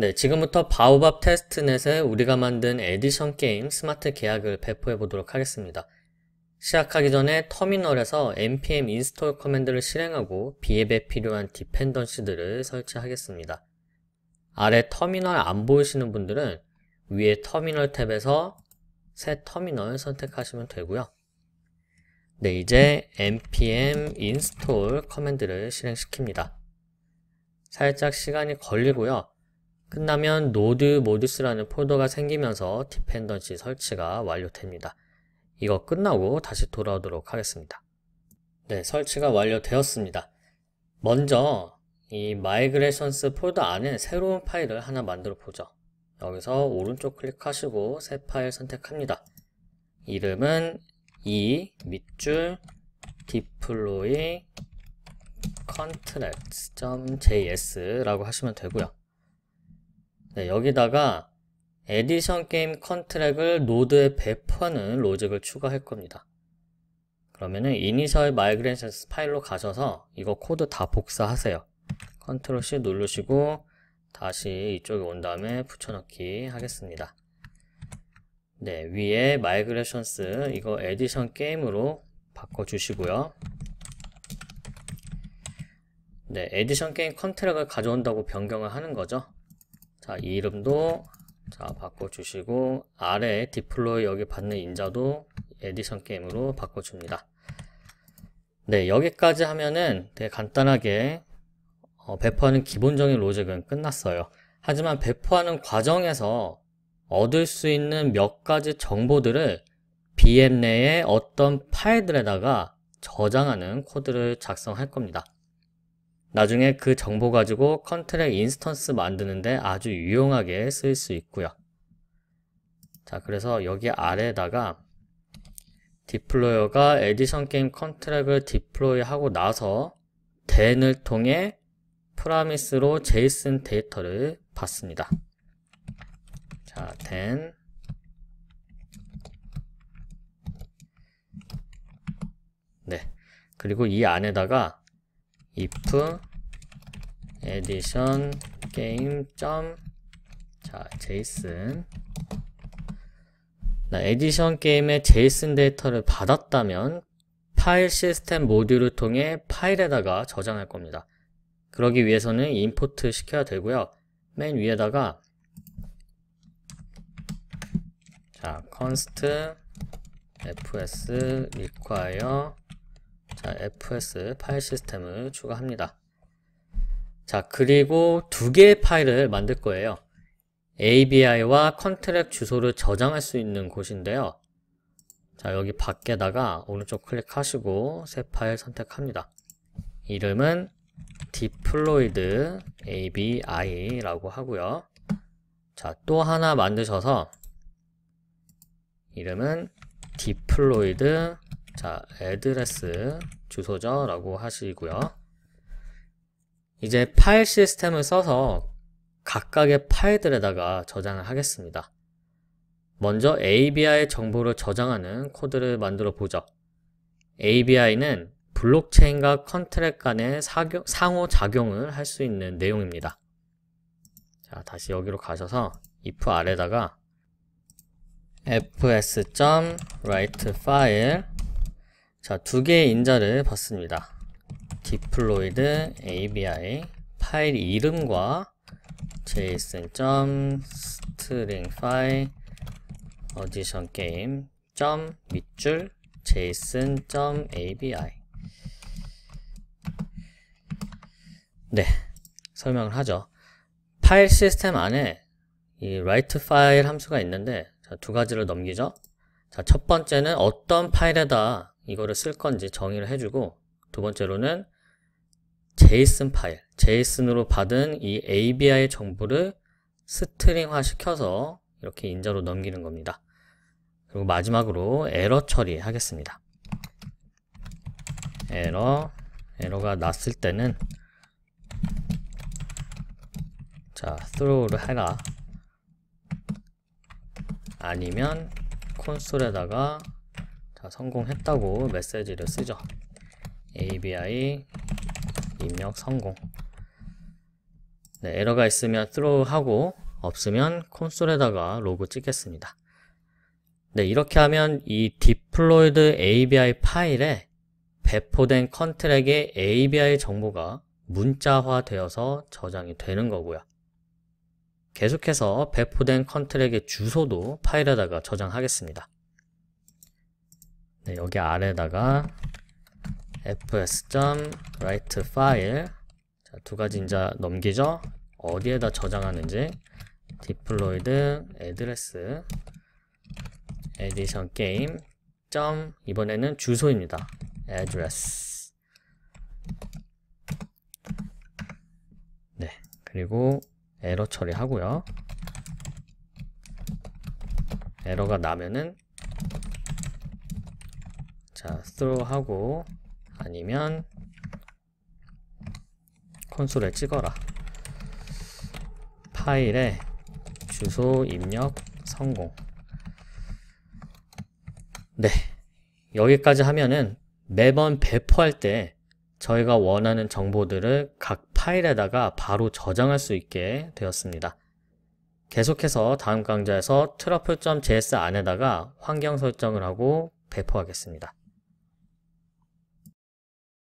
네, 지금부터 바오밥 테스트넷에 우리가 만든 에디션 게임 스마트 계약을 배포해 보도록 하겠습니다. 시작하기 전에 터미널에서 npm install 커맨드를 실행하고 비앱에 필요한 디펜던시들을 설치하겠습니다. 아래 터미널 안 보이시는 분들은 위에 터미널 탭에서 새 터미널 선택하시면 되고요. 네, 이제 npm install 커맨드를 실행시킵니다. 살짝 시간이 걸리고요. 끝나면 노드 모듈스라는 폴더가 생기면서 디펜던시 설치가 완료됩니다. 이거 끝나고 다시 돌아오도록 하겠습니다. 네, 설치가 완료되었습니다. 먼저 이 m g 마 a t i o n s 폴더 안에 새로운 파일을 하나 만들어 보죠. 여기서 오른쪽 클릭하시고 새 파일 선택합니다. 이름은 이 e, 밑줄 deploy contracts.js라고 하시면 되고요. 네, 여기다가 에디션 게임 컨트랙을 노드에 배포하는 로직을 추가할 겁니다. 그러면은 이니셜 마이그레이션 파일로 가셔서 이거 코드 다 복사하세요. 컨트롤 C 누르시고 다시 이쪽에 온 다음에 붙여넣기 하겠습니다. 네, 위에 마이그레이션스 이거 에디션 게임으로 바꿔 주시고요. 네, 에디션 게임 컨트랙을 가져온다고 변경을 하는 거죠. 자, 이름도 자, 바꿔주시고 아래 디플로이 여기 받는 인자도 에디션 게임으로 바꿔줍니다. 네, 여기까지 하면은 되게 간단하게 어, 배포하는 기본적인 로직은 끝났어요. 하지만 배포하는 과정에서 얻을 수 있는 몇 가지 정보들을 BM 내에 어떤 파일들에다가 저장하는 코드를 작성할 겁니다. 나중에 그 정보 가지고 컨트랙 인스턴스 만드는데 아주 유용하게 쓰일 수 있고요. 자, 그래서 여기 아래에다가 디플로이어가 에디션 게임 컨트랙을 디플로이하고 나서 den을 통해 프라미스로 제이슨 데이터를 받습니다. 자, t e n 네. 그리고 이 안에다가 if edition game. 자, JSON. 나 에디션 게임의 JSON 데이터를 받았다면 파일 시스템 모듈을 통해 파일에다가 저장할 겁니다. 그러기 위해서는 임포트 시켜야 되고요. 맨 위에다가 자, const fs require 자, fs 파일 시스템을 추가합니다. 자, 그리고 두 개의 파일을 만들 거예요. ABI와 컨트랙 주소를 저장할 수 있는 곳인데요. 자, 여기 밖에다가 오른쪽 클릭하시고 새 파일 선택합니다. 이름은 deployed abi라고 하고요. 자, 또 하나 만드셔서 이름은 deployed 자, address 주소죠라고 하시고요. 이제 파일 시스템을 써서 각각의 파일들에다가 저장을 하겠습니다. 먼저 a b i 정보를 저장하는 코드를 만들어 보죠. ABI는 블록체인과 컨트랙 간의 상호작용을 할 수 있는 내용입니다. 자, 다시 여기로 가셔서 if 아래다가 fs.write file 자, 두 개의 인자를 봤습니다 디플로이드 ABI 파일 이름과 json.string 파일 audition game 밑줄 json.abi 네, 설명을 하죠. 파일 시스템 안에 이 write 파일 함수가 있는데 자, 두 가지를 넘기죠. 자, 첫 번째는 어떤 파일에다 이거를 쓸 건지 정의를 해주고 두 번째로는 JSON 파일, JSON으로 받은 이 ABI 정보를 스트링화 시켜서 이렇게 인자로 넘기는 겁니다. 그리고 마지막으로 에러 처리하겠습니다. 에러, 에러가 났을 때는 자, throw를 해라. 아니면 콘솔에다가 다 성공했다고 메시지를 쓰죠. ABI 입력 성공. 네, 에러가 있으면 throw 하고 없으면 콘솔에다가 로그 찍겠습니다. 네, 이렇게 하면 이 deployed ABI 파일에 배포된 컨트랙의 ABI 정보가 문자화 되어서 저장이 되는 거고요. 계속해서 배포된 컨트랙의 주소도 파일에다가 저장하겠습니다. 네, 여기 아래다가 fs.write file 자, 두 가지 인자 넘기죠? 어디에다 저장하는지 deployed address edition game. 이번에는 주소입니다. address 네 그리고 에러 처리하고요 에러가 나면은 자, throw 하고 아니면 콘솔에 찍어라. 파일에 주소 입력 성공. 네. 여기까지 하면은 매번 배포할 때 저희가 원하는 정보들을 각 파일에다가 바로 저장할 수 있게 되었습니다. 계속해서 다음 강좌에서 트러플.js 안에다가 환경 설정을 하고 배포하겠습니다.